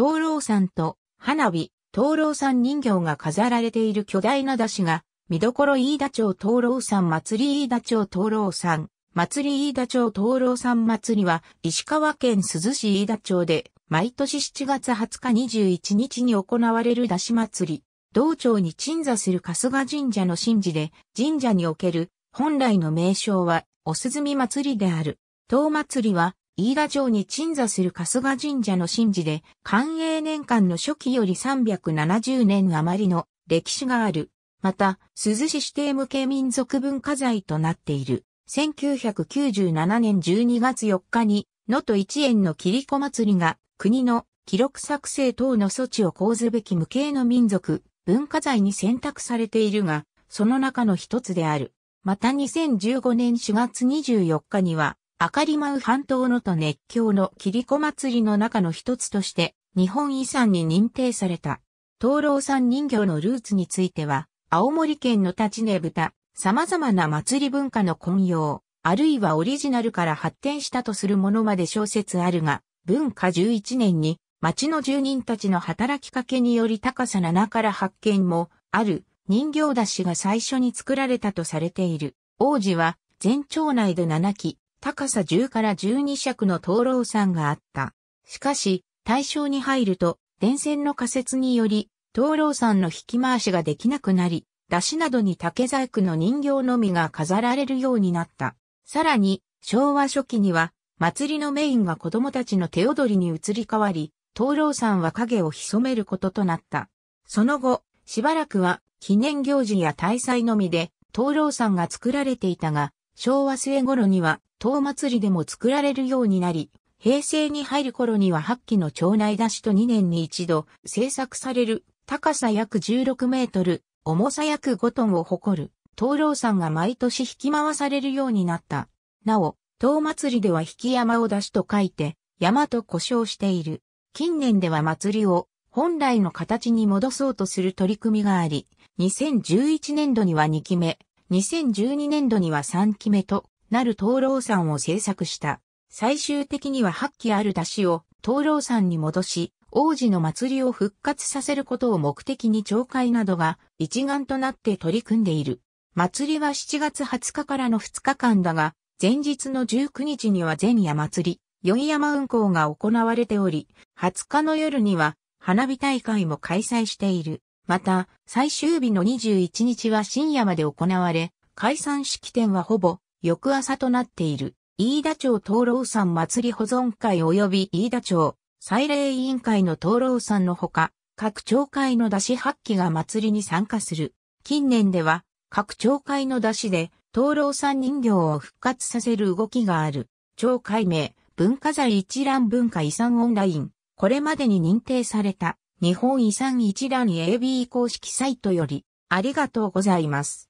灯籠山と花火、灯籠山人形が飾られている巨大な出汁が、見どころ飯田町灯籠山祭り飯田町灯籠山祭り飯田町灯籠山祭りは、石川県珠洲市飯田町で、毎年7月20日21日に行われる出汁祭り。道庁に鎮座する春日神社の神事で、神社における本来の名称は、おすみ祭りである。東祭りは、飯田城に鎮座する春日神社の神事で、寛永年間の初期より370年余りの歴史がある。また、鈴市指定無形民族文化財となっている。1997年12月4日に、野と一円の切子祭りが、国の記録作成等の措置を講ずべき無形の民族、文化財に選択されているが、その中の一つである。また2015年4月24日には、赤島リ半島のと熱狂のキ子祭りの中の一つとして日本遺産に認定された。灯籠山人形のルーツについては、青森県の立ち根豚、様々な祭り文化の混用、あるいはオリジナルから発展したとするものまで小説あるが、文化11年に町の住人たちの働きかけにより高さ7から発見もある人形出しが最初に作られたとされている。王子は全町内で7期、高さ10から12尺の灯籠山があった。しかし、大正に入ると、電線の仮設により、灯籠山の引き回しができなくなり、出汁などに竹細工の人形のみが飾られるようになった。さらに、昭和初期には、祭りのメインが子供たちの手踊りに移り変わり、灯籠山は影を潜めることとなった。その後、しばらくは記念行事や大祭のみで灯籠山が作られていたが、昭和末頃には唐祭りでも作られるようになり、平成に入る頃には8期の町内出しと2年に一度制作される高さ約16メートル、重さ約5トンを誇る、灯籠山が毎年引き回されるようになった。なお、唐祭りでは引き山を出しと書いて、山と呼称している。近年では祭りを本来の形に戻そうとする取り組みがあり、2011年度には2期目、2012年度には3期目となる灯籠山を制作した。最終的には8基ある出汁を灯籠山に戻し、王子の祭りを復活させることを目的に町会などが一丸となって取り組んでいる。祭りは7月20日からの2日間だが、前日の19日には前夜祭り、宵山運行が行われており、20日の夜には花火大会も開催している。また、最終日の21日は深夜まで行われ、解散式典はほぼ翌朝となっている、飯田町灯籠山祭り保存会及び飯田町、祭礼委員会の灯籠山のほか、各町会の出し発揮が祭りに参加する。近年では、各町会の出しで、灯籠山人形を復活させる動きがある。町会名、文化財一覧文化遺産オンライン。これまでに認定された、日本遺産一覧 AB 公式サイトより、ありがとうございます。